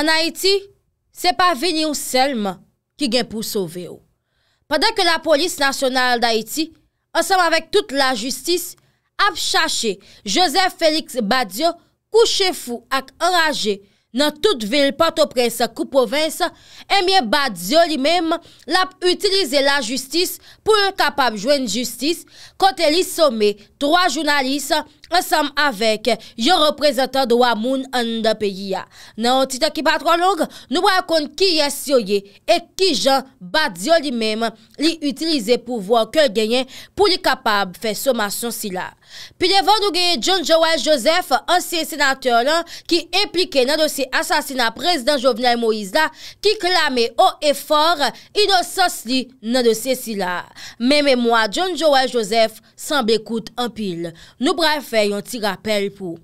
An Haiti, se pa veni ou selman ki gen pou sove ou. Padèk la polis nasyonal d'Haiti, ansem avèk tout la justis, ap chache Joseph Félix Badiou kouche fou ak oraje nan tout vil patoprense kou povense, emye eh Badiou li mèm l ap utilize la justis pou l kapab jwen justice, kote li some 3 jounalist ansam avek yon reprezentant do wa moun an da peyi ya. Nan, titakipa 3 long, nou wakon ki yas yoye e ki jan badyo li mem li utilize pou wakon genyen pou li kapab fe somasyon si la. Pi devan nou genye John Joel Joseph, ansi senatèr lan, ki implike nan dosi asasina prezident Jovenel Moïse la, ki klame o efor i dosas li nan dosi si la. Men men mwa, John Joel Joseph Samb ekoute anpil Nou bre fè yon ti rappel pou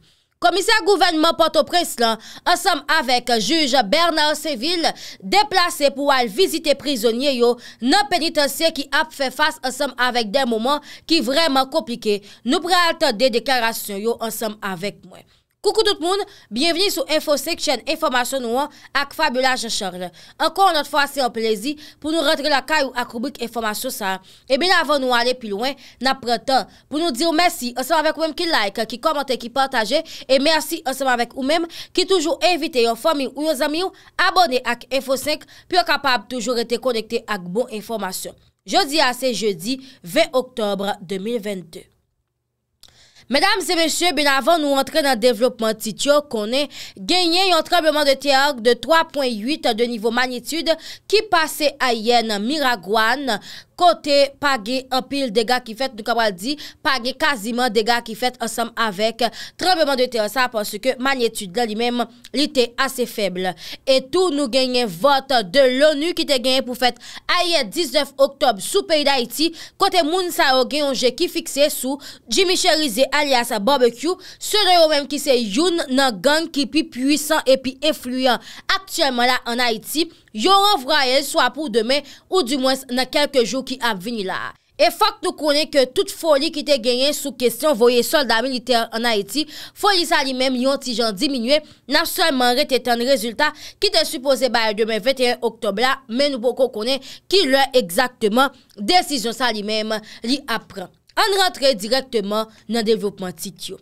Komisyen gouvernement Port-au-Preslan Ansem avek juj Bernard Seville Deplase pou al vizite prizonye yo Nan penitensye ki ap fè fas Ansem avek den mouman ki vreman kopike Nou bre atan de dekarasyon yo Ansem avek mwen Koukou tout moun, byenveni sou Infosek chen informasyon nou an ak Fabiola Jean-Charles. Ankon anot fwa se an plezi pou nou rentre la kayou ak Rubik Informasyon San. E bila avan nou ale pi louen, nan prentan pou nou di ou mersi. Anseman vek ou men ki like, ki komante, ki pwantaje. E mersi anseman vek ou men ki toujou evite yon fami ou yon zami ou abone ak Infosek pou yon kapab toujou rete konekte ak bon informasyon. Jodi a se jeudi, 20 oktobre 2022. Mèdames et mèche, ben avan nou entren nan developpement titio konè, genyen yon trembleman de teor de 3.8 de nivou magnitude ki pase a Yen Miragouane. kote page an pil dega ki fet nou kapal di, page kaziman dega ki fet ansam avek, trembeman de te ansa porsi ke manyetude la li menm li te ase feble. Etou nou genye vot de l'ONU ki te genye pou fet aye 19 oktob sou peyi da iti, kote moun sa o genye yonje ki fikse sou, jimicharize alias a barbecue, se de yo menm ki se youn nan gang ki pi pwisan e pi efluyan. Aktiyenman la an a iti, Yon renvra el so apou demen ou di mwes nan kelke jou ki ap vini la. E fak nou konen ke tout foli ki te genyen sou kestyon voye solda militer an Haiti, foli sa li menm yon tijan diminwe nan sol man rete ten rezultat ki te supose baye demen 21 oktobla, men nou pokon konen ki lè exactement desi jan sa li menm li apren. An rentre direktman nan devopment tit yo.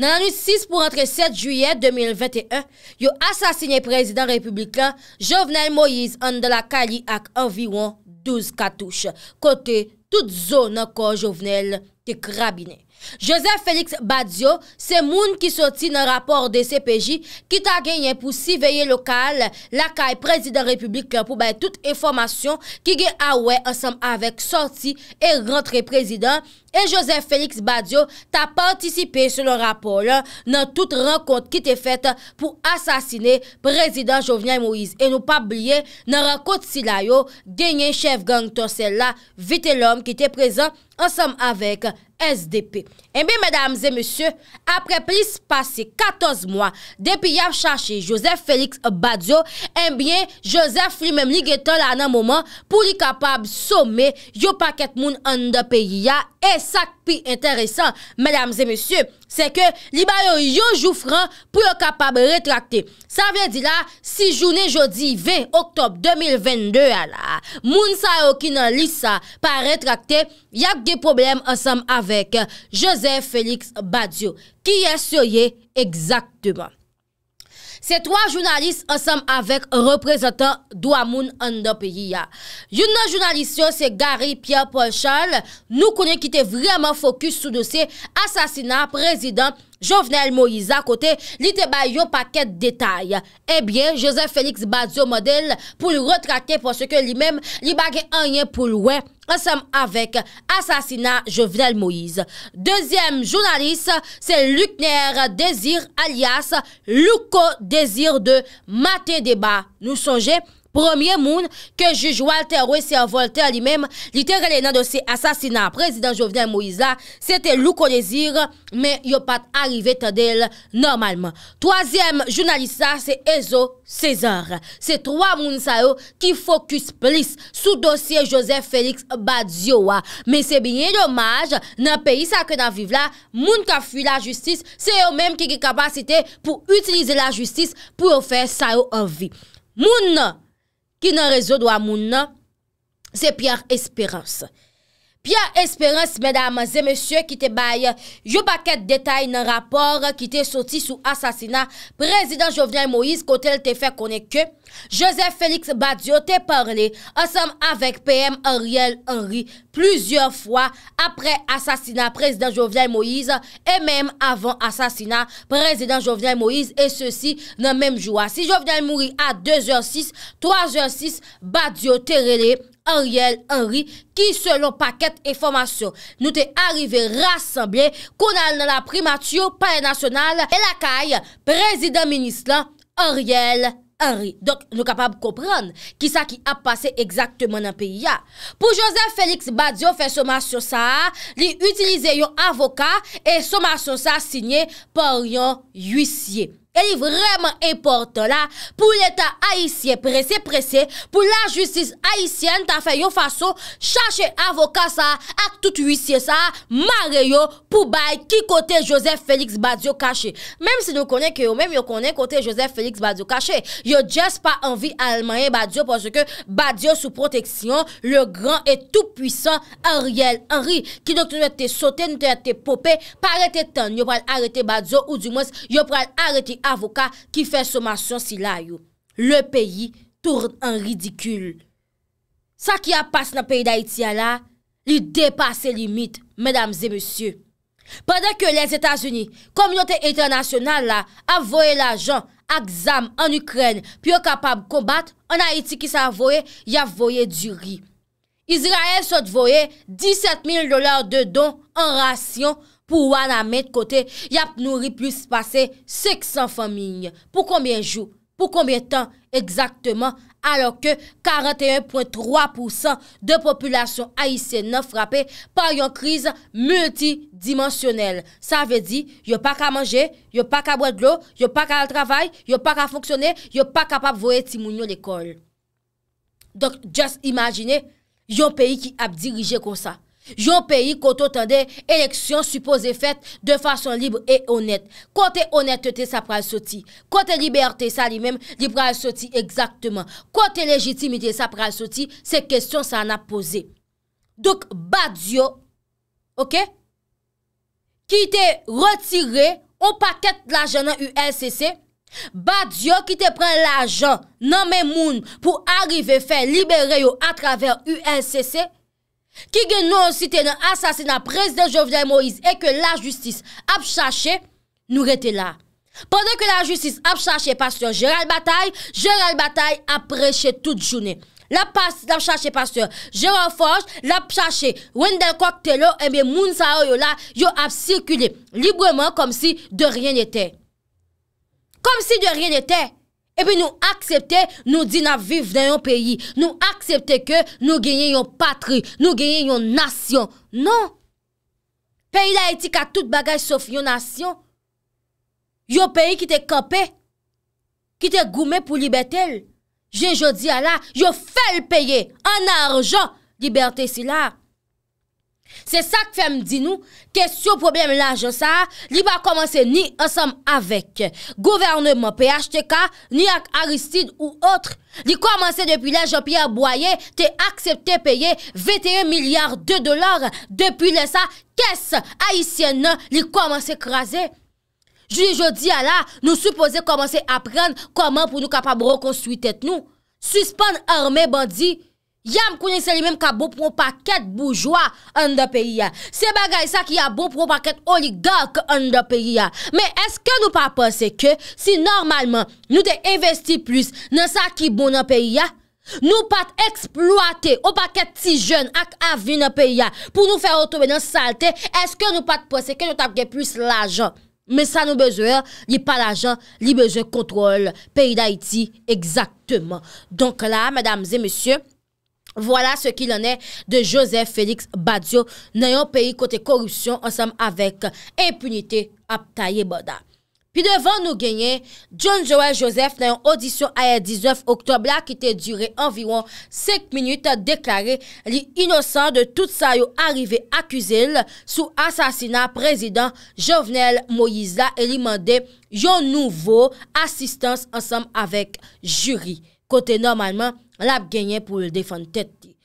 Nan anus 6 pou rentre 7 juyè 2021, yo asasine prezident republikan Jovenel Moïse an de la Kali ak anviwan 12 katouche kote tout zon an kon Jovenel te krabine. Joseph Félix Badiou, se moun ki soti nan rapor de CPJ, ki ta genyen pou si veye lokal lakay prezident republikan pou baye tout informasyon ki genye awe ansam avek soti e rentre prezident. Et Joseph Félix Badiou, ta patisipe sou le rapor nan tout renkont ki te fète pou asasine prezident Jovnia Moïse. Et nou pa blye nan renkont si la yo, genyen chef gang Tosella Vitellom ki te prezant ansam avek. Eh en bi, mèdames et monsieurs, apre plis passe 14 mwa, depi yav chache Joseph Félix Badjo, eh en bi, Joseph frimèm li getol an an mouman pou li kapab somè yo paket moun an de peyi ya. E sak pi enteresan, mèdames et monsieurs, se ke li bayon yo jou fran pou yo kapab retrakte. Sa vè di la, si jounè jodi 20 oktob 2022 ala, moun sa yo ki nan lisa pa retrakte, yak de problem ansam ave. avec Joseph Félix Badio. Qui est-ce exactement? Ces trois journalistes ensemble avec représentant Douamoun en de une peyi ya. une Gary Pierre Paul Charles, connaissons qui était vraiment focus sur sur dossier. assassinat président. Jovenel Moïse akote li te bay yon paket detay. Ebyen, eh Joseph Félix Badiou model pou li retrakte pou se ke li mèm li bagè anyen pou louè. Ansèm avèk, asasina Jovenel Moïse. Dezyèm jounaris, se Lukner Désir alias Luko Désir de Maté Débat. Nou sonje? Premier moun ke jujou alterwe se anvolte li mem, li te rele nan dosi asasina prezident Jovenel Moïse la, se te lou konezir, men yo pat arrive tadele normalman. Troasyem jounalisa se Ezo Cesar. Se troa moun sa yo ki fokus plis sou dosi Joseph Félix Badziowa. Men se bine yon maj nan peyi sa ke nan vive la, moun ka fwi la justice, se yo men ki ki kapasite pou utilize la justice pou yo fè sa yo anvi. Moun nan... Ki nan rezo dwa moun nan, se piyar esperans. Pya esperans, mèdames et mèsyè, ki te baye, yo pa ket detay nan rapor ki te soti sou asasina, prezident Jovenel Moïse, kote l te fè konè ke, Joseph Félix Badiot te parlé, ansèm avèk PM Ariel Henry, plüzyò fwa apre asasina prezident Jovenel Moïse, e mèm avèm asasina prezident Jovenel Moïse, e sèsi nan mèm joua. Si Jovenel Moïse a 2h06, 3h06, Badiot te relè, Ariel Henry ki selon paket e formasyon nou te arrive rassemble konal nan la primatio paye nasyonal e la kaye prezident-ministran Ariel Henry. Donk nou kapab kompran ki sa ki ap pase ekzaktman nan peyi ya. Pou Josep Felix Badiou fe somasyon sa li utilize yon avoka e somasyon sa sine por yon yusye. El li vremen importan la pou l'eta Haitien presse presse pou la justice Haitienne ta fè yon faso chache avokat sa ak tout huisye sa mare yon pou bay ki kote Joseph Félix Badiou kache mèm se nou konen ki yon mèm yon konen kote Joseph Félix Badiou kache yon jes pa anvi almanyen Badiou pou se ke Badiou sou proteksyon le gran et tout puissant Ariel Henry ki do te nou ete sote, nou te nou ete popé pa rete tan, yon pral arete Badiou ou du mons, yon pral arete avoka ki fè soumasyon si la yo. Le peyi tourn an ridikul. Sa ki a pas nan peyi d'Haïti ya la, li depase limit, mèdames et monsye. Pendè ke les Etats-Unis, komyote internasyonal la, avoye la jan ak zam an Ukren, pi yo kapab kombat, an Haïti ki sa avoye, ya avoye di ri. Izrael sot avoye 17000 dolar de don an rasyon an rasyon pou wana met kote, yap nouri plus pase 600 famigne. Pou konbien jou? Pou konbien tan? Eksakteman, alo ke 41.3% de populasyon AIC-9 frape pa yon kriz multidimensionel. Sa ve di, yo pa ka manje, yo pa ka boedlo, yo pa ka al travay, yo pa ka fonksyone, yo pa ka pa voye timounyo l'ekol. Dok, just imagine, yon peyi ki ap dirije konsa. Joun peyi kote otende eleksyon supose fet de fason libre e onet. Kote onetete sa pral soti, kote liberte sa li mem, li pral soti ekzaktman. Kote legitimite sa pral soti, se kestyon sa an apose. Dok badyo, ok, ki te retire ou paket la janan UNCC, badyo ki te pren la jan nan men moun pou arrive fe libere yo atraver UNCC, Ki gen nou an site nan asasina prezident Jovian Moïse E ke la justis ap chache Nou rete la Pendè ke la justis ap chache Pastor Jéral Bataille Jéral Bataille ap reche tout jounè La chache pastor Jéral Forge La chache Wendel Koktelo E mè moun sa ou yo la Yo ap sirkule libreman Kom si de rien etè Kom si de rien etè E pi nou aksepte nou di nan vive nan yon peyi, nou aksepte ke nou genye yon patri, nou genye yon nasyon. Non, peyi la etika tout bagaj sof yon nasyon. Yon peyi ki te kope, ki te goume pou libetel. Je jodi ala, yo fel peye, an arjan, liberté sila. Se sak fem di nou, kes yo problem la josa, li ba komanse ni ansam avek. Gouvernement pe achte ka, ni ak Aristide ou otre. Li komanse depi la Jean-Pierre Boyer, te aksepte peye 21 milyard de dolar. Depi la sa, kes aisyen nan li komanse krasen. Non, Juli jodi ala, nou supose komanse aprenn koman pou nou kapab rokonsuitet nou. Suspon arme bandi. Ya m kounen se li menm ka bon pou m paket boujwa an de peyi ya. Se bagay sa ki ya bon pou m paket oligak an de peyi ya. Me eske nou pa pwese ke si normalman nou de investi plus nan sa ki bon an peyi ya. Nou pat eksploate o paket si jen ak avin an peyi ya. Pou nou fe otoube nan salte. Eske nou pat pwese ke nou tabge plus l'ajan. Me sa nou bezwe li pa l'ajan li bezwe kontrol peyi da iti. Eksakteman. Donk la madame ze monsye. Voilà ce ki l'onè de Joseph Félix Badiou nan yon peyi kote korupsyon ansam avèk impunité ap ta yeboda. Pi devan nou genyen, John Joel Joseph nan yon audisyon aè 19 oktobla ki te dure environ 5 minute deklare li inosan de tout sa yon arrivè akuzel sou asasina prezident Jovenel Moïse la e li mande yon nouvo asistans ansam avèk juri kote normalman l ap genye pou l defante tete li.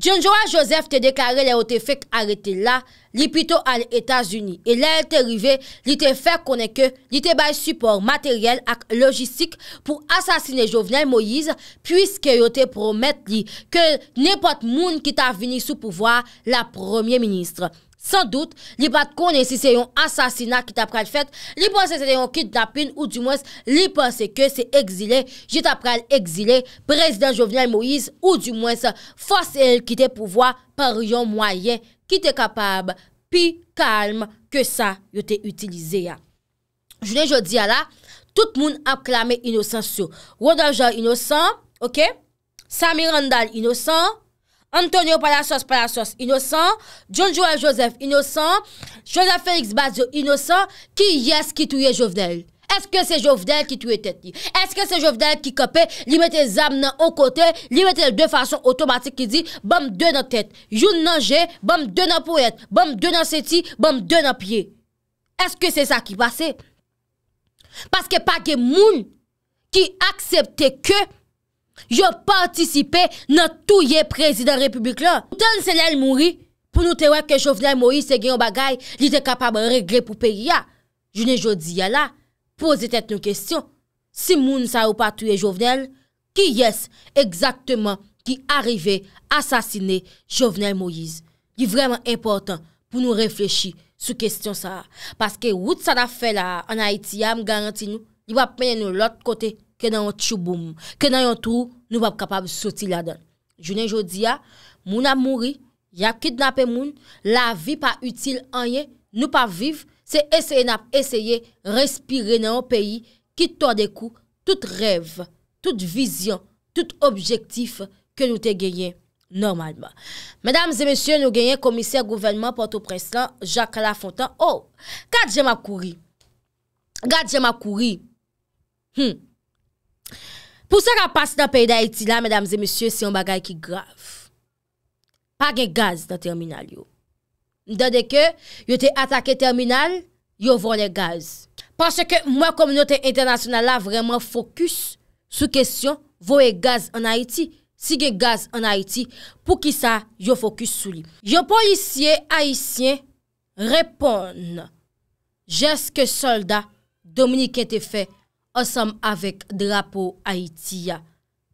John Joach Joseph te deklare l yo te fek arete la, li pito al Etats-Unis, e l el te rive li te fek koneke, li te bay support materyel ak logistik pou asasine Jovenel Moïse pwiske yo te promet li ke nepot moun ki ta vini sou pouvoa la Premier Ministre. San dout, li bat konen si se yon asasina ki ta pral fet, li panse se te yon kit tapin ou di mwes li panse ke se exile, je ta pral exile, prezident Jovenel Moïse ou di mwes, fos el ki te pouvoi par yon mwayen ki te kapab, pi kalm ke sa yo te utilize ya. Jounen jodi ya la, tout moun ap klame inosensyo. Woda Jean inosensyo, ok, Samir Handal inosensyo, Antonio Parasos Parasos, inosant, John Joël Joseph, inosant, Joseph Félix Basio, inosant, ki yès ki touye jovenel? Eske se jovenel ki touye tèt ni? Eske se jovenel ki kopè, li mètè zam nan okotè, li mètè de fason otomatik ki di, bèm dè nan tèt, yon nan jè, bèm dè nan pouèt, bèm dè nan séti, bèm dè nan piè. Eske se sa ki pase? Paske pa gen moun, ki akseptè ke, Yo partisipe nan touye prezident republik lan. Don se lèl mounri pou nou te wèk ke chouvenel Moïse e gen yon bagay li te kapab regrè pou peyi ya. Jounen jodi ya la, pose tet nou kestyon. Si moun sa ou pa touye chouvenel, ki yes, egzakteman ki arrive asasine chouvenel Moïse. Di vreman importan pou nou reflechi sou kestyon sa. Paske wout sa da fè la an Haitia m garanti nou, li wap penye nou lot kotey. Kè nan yon tchouboum, kè nan yon tou, nou wap kapab soti la dan. Jounen jodi ya, moun ap mouri, ya kit nape moun, la vi pa util anye, nou pa viv, se eseye nape eseye, respire nan yon peyi, kit to dekou, tout rev, tout vizyon, tout objektif, ke nou te genyen normalman. Medam zemesye, nou genyen komiser gouvenman, porto preslan, Jacques Lafontan. Oh, gade jem ap kouri, gade jem ap kouri, hmmm. Pousa ka pas nan peyda Haiti la, si yon bagay ki graf, pa gen gaz nan terminal yo. Ndadeke, yo te atake terminal, yo vo le gaz. Pase ke mwen kominote internasyonale la vreman fokus sou kesyon vo le gaz an Haiti, si gen gaz an Haiti, pou ki sa yo fokus sou li. Yo polisye Haitien repon jeske soldat Dominique Ketefe ansam avek drapo Haitia.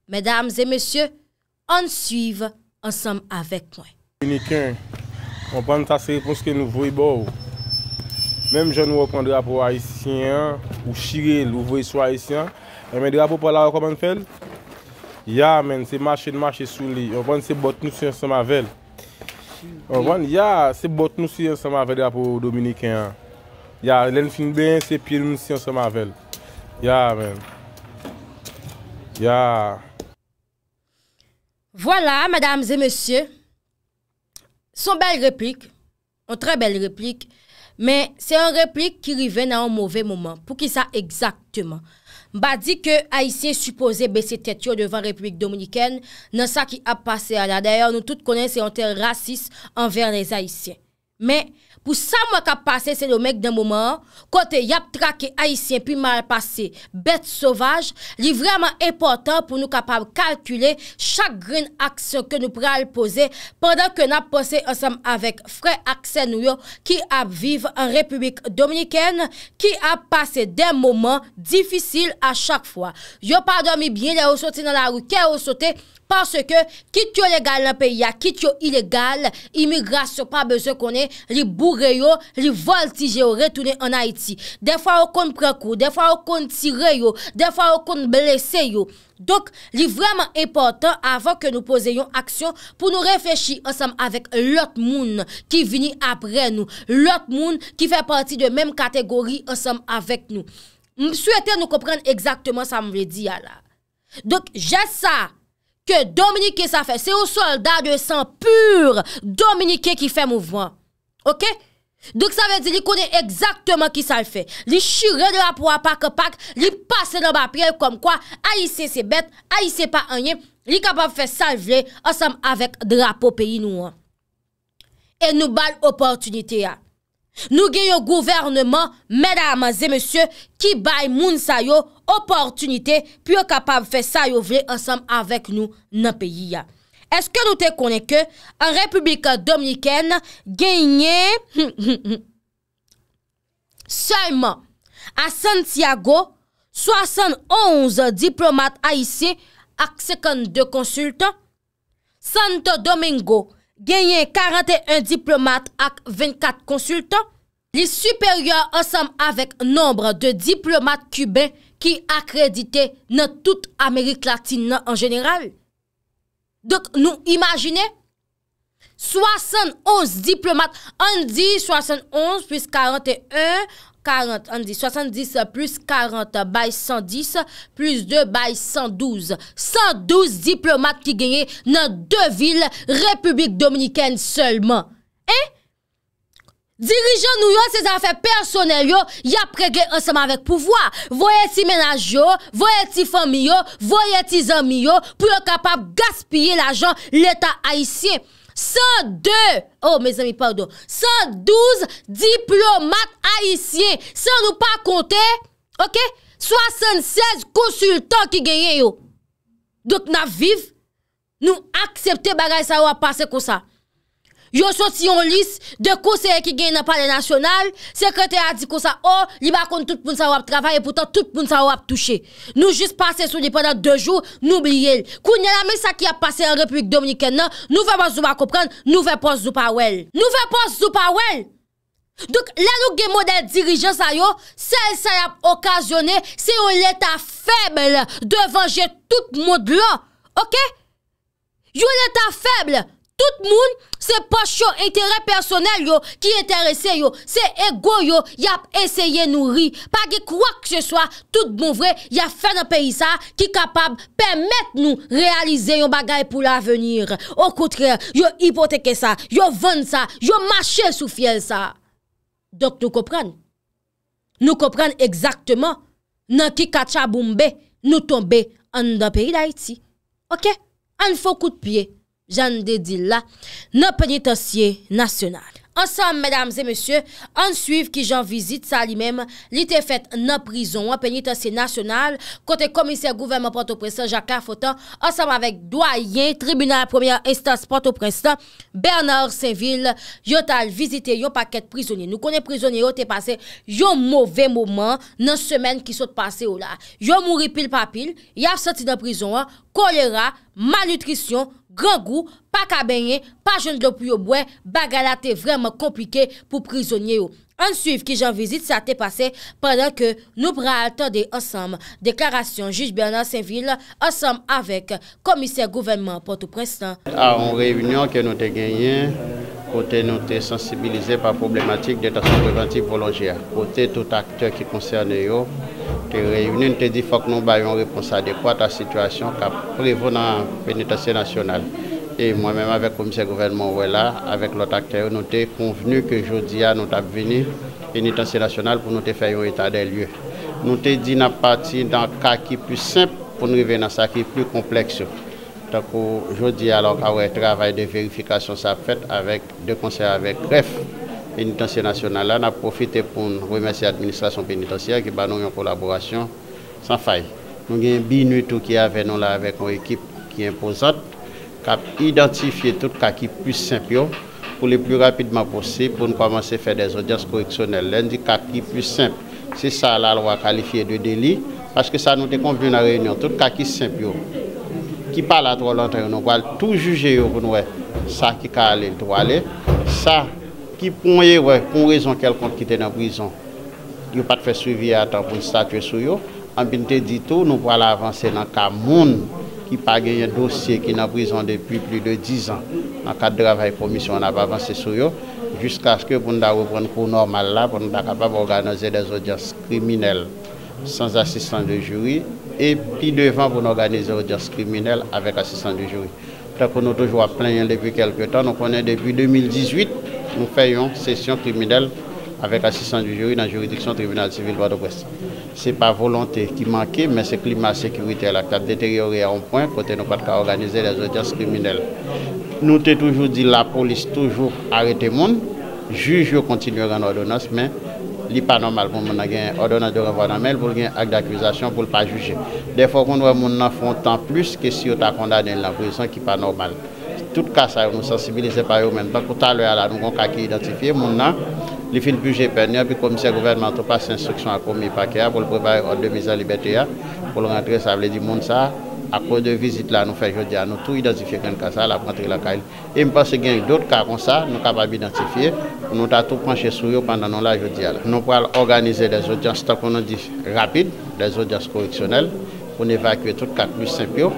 Medams e monsye, an suive ansam avek mwen. Dominikèn, anpan ta se reponske nou vwey bo. Mem jen nou wakon drapo Haitien, ou Chirel, ou vwey sou Haitien, eme drapo pa la wakon man fel? Ya men, se mache de mache sou li. Anpan se bot nou si ansam avek. Anpan ya, se bot nou si ansam avek drapo Dominikèn. Ya, len fin ben se pil moun si ansam avek. Ya men, ya. Voilà madame et monsieur, son belle replique, son très belle replique, mais c'est un replique qui revient dans un mauvais moment, pour qui ça exactement. M'a dit que haïtien supposé baissé tête yo devant République Dominikène, non ça qui a passé à l'adère, nous toutes connaissons tel racisme envers les haïtiens. Pou sa mwen ka pase se lo mek den mouman, kote yap trake haisyen pi mal pase bete sovaj, li vreman important pou nou kapab kalkule chak grin aksyon ke nou pre al pose Pendan ke nap pase ansam avek fre aksyon nou yo ki ap vive an republik dominiken, ki ap pase den mouman difisil a chak fwa Yo pa dormi bien, le ou sote nan la rou, ke ou sote? Paske kit yo legal nan peyi ya, kit yo ilegal, imigrasyon pa bezo konen, li bourrey yo, li voltije yo, retounen an Haiti. De fwa yo kon prekou, de fwa yo kon tire yo, de fwa yo kon blese yo. Dok, li vreman eportan avan ke nou poseyon aksyon pou nou reflechi ansam avek lot moun ki vini apre nou. Lot moun ki fe parti de menm kategori ansam avek nou. M souyete nou kopren exactement sa mwen di ya la. Dok, jes sa... Ke Dominike sa fè, se ou soldat de san pur, Dominike ki fè mouvman. Ok? Dèk sa vè di li konè exactement ki sa l fè. Li chire de la pou a pak a pak, li pase nan ba prièl kom kwa, a yi se se bet, a yi se pa anyè, li kapab fè sa l vle ansam avèk drapo peyi nou an. E nou bal oportunite ya. Nou genyo gouvernement, mèdames et messieurs, ki bay moun sayo, oportunite, pi yo kapab fè sayo vle ansam avèk nou nan peyi ya. Eske nou te konè ke, an republikan dominikèn genye seyman a Santiago soasan onz diplomat a isi ak sekon de konsultan Santo Domingo genyen 41 diplomat ak 24 konsultan, li superior ansam avèk nombre de diplomat kubè ki akredite nan tout Amerik Latina an jeneral. Dok nou imagine, 71 diplomat, an di 71 plus 41, an di 41 plus 41, 70 plus 40 baye 110 plus 2 baye 112. 112 diplomat ki genye nan 2 vil republik dominikèn selman. Eh? Dirijan nou yo se zanfe personel yo, ya pregen anseman vek pouvoi. Voye ti menaj yo, voye ti fami yo, voye ti zanmi yo, pou yo kapap gaspye la jan l'Etat haisyen. 102 diplomat haisyen sa nou pa konte, 76 konsultan ki genye yo, dot na viv nou aksepte bagay sa yo a pase kon sa. Yo sou si yon lis, de kouseye ki gen nan pale nasyonal, sekrete a di kousa o, oh, li bakon tout moun sa wap travaye, poutan tout moun sa wap touche. Nou jist pase sou li pwenda 2 jou, nou blye l. Kou nye la me sa ki a pase yon republik dominiken nan, nou ve pa zou pa koupran, nou ve pa zou pa wèl. Nou ve pa zou pa wèl. Douk la nou gen mode dirijen sa yo, sel sa yon okasyone, se yon leta feble devanje tout moun lò. Ok? Yon leta feble. Tout moun, se poch yo entere personel yo, ki entere se yo, se ego yo, yap eseye nou ri. Pa ge kwa ke se swa, tout moun vre, yap fè nan peyi sa, ki kapab pèmèt nou realize yon bagay pou l'avenir. Ou koutre, yo ipoteke sa, yo vende sa, yo mache sou fiel sa. Dok nou kopren, nou kopren ekzaktman nan ki kachaboumbe nou tombe an nan peyi la iti. Ok, an fò kout piye. Jeanne Dédil la, nan penitentie nasyonal. Ansam, mèdames et mèsyè, an suif ki jan vizite sa li mèm, li te fèt nan prizon, an penitentie nasyonal, kote komisè gouverment pote presta, jaka fota, ansam avèk doyè, tribunal premier estas pote presta, Bernard Saint-Ville, yo tal vizite yo pakèt prizonye. Nou konè prizonye yo te pase, yo mouvè mouman, nan semen ki sote pase ou la. Yo mouri pil papil, ya soti nan prizon, kolera, malutrisyon, kolera, Gran gou, pa kabenye, pa jen lopu yo mwen, bagala te vreman komplike pou prizonye yo. Ansuiv ki jan vizit sa te pase, padan ke nou pral tande ansam, deklarasyon juj bernan se vil, ansam avek komiser gouvenman Porto Prestan. An reyunyon ke nou te genyen, pote nou te sensibilize pa problematik de taso preventif volonger. Pote tout akter ki konserne yo, te reyunyen te di fok nou bayon reponsade kwa ta sitwasyon ka prevou nan penetasyon nasyonal. E mwen mèm avèk komise gouvernement wè la, avèk lot akter, nou te konvenu ke jodi a nou tap veni penitansye nasyonal pou nou te fè yon etan de lye. Nou te di nan pati nan kaki plus simple pou nou reven nan saki plus kompleks yo. Tako jodi a lòk avèk travèl de verifikasyon sa fèt avèk de konsey avèk gref penitansye nasyonal la, nan profite pou nou remèsi administrasyon penitansye a ki ba nou yon kolaborasyon san fay. Nou gen binu tou ki avè nou la avèk yon ekip ki yon ponzant. identifiye tout ka ki plus simple yo pou le plus rapidement possible pou nou komanse fè des audience koreksyonel lèndi ka ki plus simple se sa la lwa kalifiye de deli paske sa nou te konvi nan reynyon tout ka ki simple yo ki pala tou lantren nou wale tou juje yo pou nou wè sa ki ka ale tou wale sa ki ponye wè pon rezon kel kont ki te nan prizon yo pat fè suivi atan pou statwe sou yo ambin te di tou nou wale avanse nan ka moun qui n'a pas gagné un dossier qui est en prison depuis plus de 10 ans. En cas de travail commission, on n'a pas avancé sur eux jusqu'à ce que pour nous reprendre cours normal là, pour nous capable d'organiser des audiences criminelles sans assistance de jury et puis devant pour nous organiser des audiences criminelles avec assistant de jury. Donc nous toujours à plein hein, depuis quelques temps, nous connaissons depuis 2018, nous faisons session criminelle avèk asisan di juri nan juridiksyon tribunal sivil doa de Brest. Se pa volontè ki manke, men se klima sekurite la, kat deteriore anpwen, kote nou pat ka organize la zodyans kriminelle. Nou te toujou di la polis toujou arrete moun, jujou kontinu ren wadonans, men li pa normal pou moun nan gen wadonans de ren wadonans men, pou gen ak d'akwizasyon pou l pa juje. Defo moun nan foun tan plus ke si yo ta kondade nan la prezisyon ki pa normal. Tout ka sa yon sensibilize pa yon men. Bako talwe ala nou kon kaki identifiye moun nan Ni fin pou jepen, ni api komisyen govèdman tou pa s'instruksyon akou mi pa kè ya pou l'prepare an de mizan libetè ya pou l'rentre sa vle di moun sa akou de vizit la nou fè jodi ya nou tou idazifiye ken kasa la pwantri la kè il. E mpase gen yon dout ka kon sa nou kapab identifiye pou nou ta tou panche sou yo pandan nou la jodi ya la. Nou pral organize des odjans tapon nou di rapide, des odjans koreksyonel pou nou evakwe tout 4.000 sempio.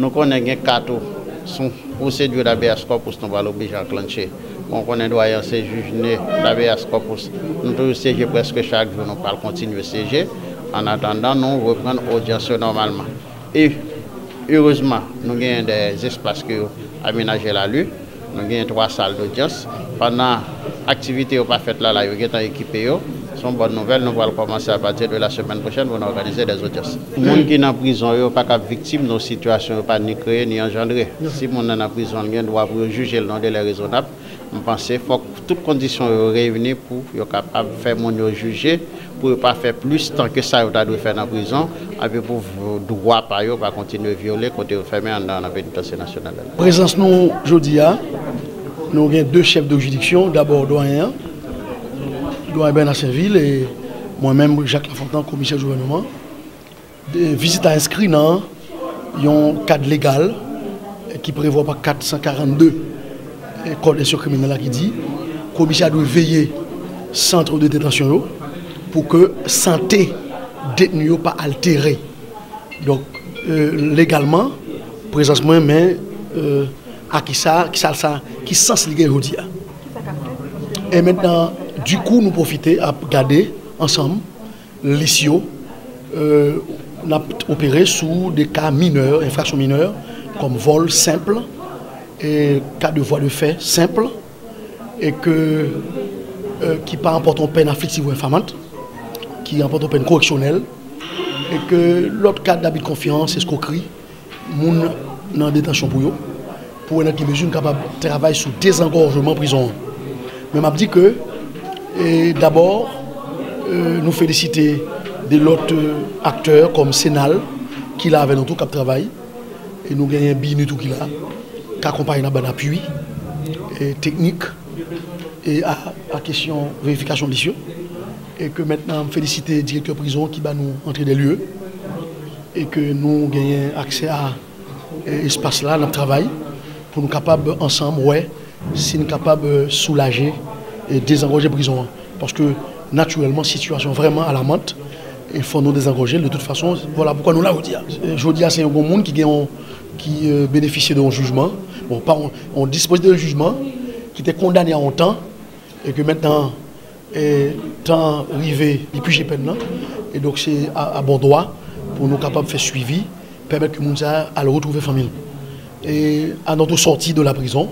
Nou konen gen kato sou posè di ou da B.S.K.O.P. ou ston balo bijan klanchè. On konen do a yon se jujne dabe a skopous. Nou tou seje preske chak, nou pal kontinu seje. An atandan, nou repren odyans yo normalman. E, heurezman, nou gen des espas ki yo aminaje la lu. Nou gen 3 sal odyans. Fana aktivite yo pa fet la la, yo gen tan ekipe yo. Son bon nouvel, nou val komanse a pati de la semen pochen, vou nan organize des odyans. Moun ki nan prizon yo, pa ka viktim, nou situasyon yo pa ni kreye, ni engendre. Non. Si moun nan nan prizon, moun gen do ap rejuge l nan de lè rezonab, Mpansè fòk tout kondisyon yo reyouni pou yo kapap fè moun yo juje, pou yo pa fè plus tanke sa yo dadwè fè nan prizon, apè pou douwa pa yo pa kontinwe viole, kontinwe fèmè an nan venitansè nasyonal. Prezans nou jodi ya, nou gen dè chèf dè jujidiksyon, d'abord doyen, doyen ben a sè vil, mwen mèm Jacques Lafontan, komisèr jounenman, visite a inskri nan yon kad legal ki prevo pa 442 jounenman. criminelle qui dit le doit veiller centre de détention pour que santé détenu pas altérée. Donc euh, légalement, présence mais euh, à qui ça, qui ça, ça qui sens hein. Et maintenant, du coup, nous profiter à garder ensemble l'issue euh, opéré sous des cas mineurs, infractions mineures, comme vol simple, et cas de voie de fait simple et que euh, qui pas en peine afflictive ou infamante, qui emporte une peine correctionnelle et que l'autre cas d'habit de confiance, c'est ce qu'on moun dans détention pour eux, pour une qui mesure capable de travailler sous désengorgement prison. Mais m'a dit que d'abord euh, nous féliciter des l'autre acteurs comme Sénal qui l'a avec nous tout de travail et nous gagnons bien tout qu'il a accompagné d'un appui technique et à, question question vérification de l'issue. Et que maintenant, féliciter le directeur prison qui va nous entrer des lieux et que nous gagnons accès à espace là, notre travail, pour nous capables ensemble, ouais, si nous capables soulager et désengorger prison. Parce que naturellement, situation vraiment alarmante, il faut nous désengager De toute façon, voilà pourquoi nous là, aujourd'hui. Aujourd'hui, c'est un bon monde qui, qui euh, bénéficie nos jugement on, on dispose d'un jugement qui était condamné à un temps et que maintenant, est eh, temps arrivé, depuis j'ai peine là. Et donc c'est à, bon droit pour nous capables de faire suivi, permettre que nous à le retrouver famille. Et à notre sortie de la prison,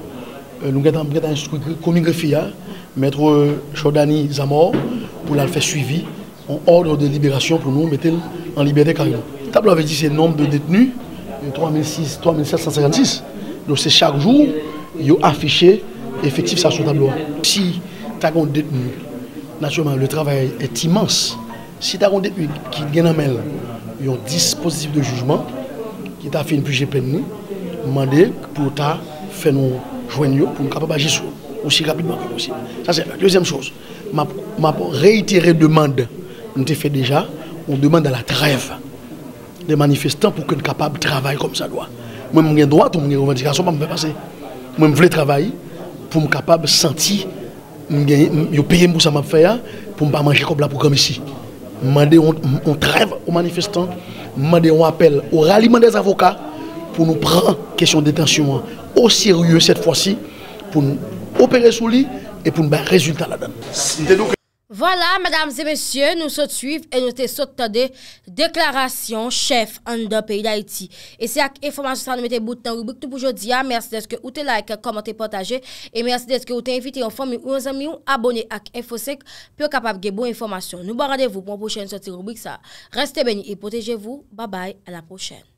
euh, nous avons instruit Koningefia, hein. maître Chodani euh, Zamor, pour la faire suivi, en ordre de libération pour nous mettre en liberté carrément. tableau avait dit c'est le nombre de détenus, 3756. Donc c'est chaque jour, ils affiché effectif ça sur tableau. Si tu as un détenu, naturellement, le travail est immense. Si tu as un détenu qui gagne en un dispositif de jugement qui t'a fait une plus peine, demander pour ta faire nous joindre pour nous capable agir aussi rapidement que possible. Ça c'est la deuxième chose. Ma, ma réitérée demande, nous t'ai fait déjà, on demande à la trêve des manifestants pour que soient capables de travailler comme ça doit. Moi, j'ai droit, de une revendication, je me passer. Moi, je veux travailler pour me capable de sentir, je payer pour ça, faire, pour ne pas manger comme pour comme ici. Mandé, on, trêve aux manifestants, mandé, on appelle au ralliement des avocats pour nous prendre question de détention au sérieux cette fois-ci, pour nous opérer sous lui et pour nous faire résultat là-dedans. Voilà, madame et messieurs, nous se suivent et nous te sortons des déclarations chef en deux pays d'Haïti. Et c'est avec l'information que nous metons bout dans le rubrique tout pour aujourd'hui. Merci de ce que vous avez liké, commenté, partagé. Et merci de ce que vous avez invité en formant 11 millions d'abonnés avec Infosec pour être capable d'avoir de bonnes informations. Nous vous bon rendez pour une prochaine sortie de rubrique. Restez bénis et protégez-vous. Bye bye, à la prochaine.